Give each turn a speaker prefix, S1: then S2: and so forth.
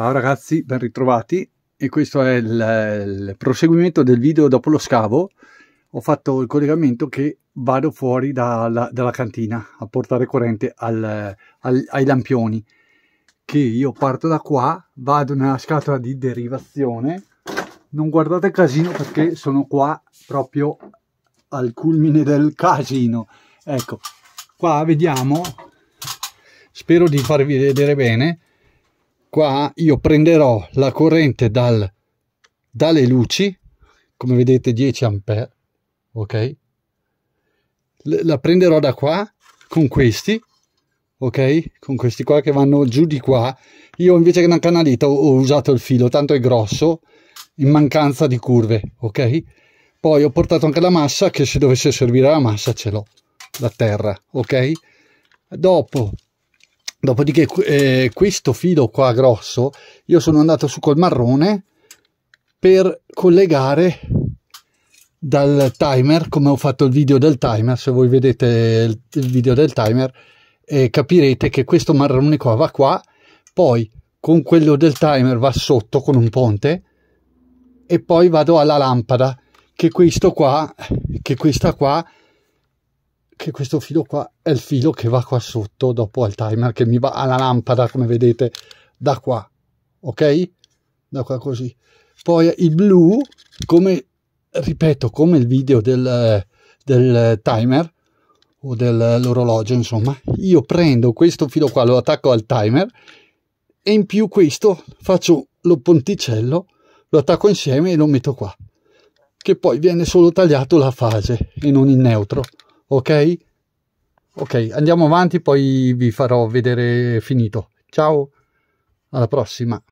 S1: Ciao ragazzi, ben ritrovati e questo è il, il, proseguimento del video dopo lo scavo. Ho fatto il collegamento che vado fuori dalla, dalla cantina a portare corrente al, al, ai lampioni. Che io parto da qua, vado nella scatola di derivazione. Non guardate il casino perché sono qua proprio al culmine del casino. Ecco, qua vediamo, spero di farvi vedere bene qua io prenderò la corrente dal, dalle luci come vedete 10 ampere ok la prenderò da qua con questi ok con questi qua che vanno giù di qua io invece che una canalita ho, ho usato il filo tanto è grosso in mancanza di curve ok poi ho portato anche la massa che se dovesse servire la massa ce l'ho la terra ok dopo Dopodiché eh, questo filo qua grosso io sono andato su col marrone per collegare dal timer, come ho fatto il video del timer, se voi vedete il video del timer eh, capirete che questo marrone qua va qua, poi con quello del timer va sotto con un ponte e poi vado alla lampada che questo qua, che questa qua che questo filo qua è il filo che va qua sotto dopo al timer che mi va alla lampada come vedete da qua ok da qua così poi il blu come ripeto come il video del, del timer o dell'orologio insomma io prendo questo filo qua lo attacco al timer e in più questo faccio lo ponticello lo attacco insieme e lo metto qua che poi viene solo tagliato la fase e non il neutro ok? Ok, andiamo avanti, poi vi farò vedere finito. Ciao, alla prossima.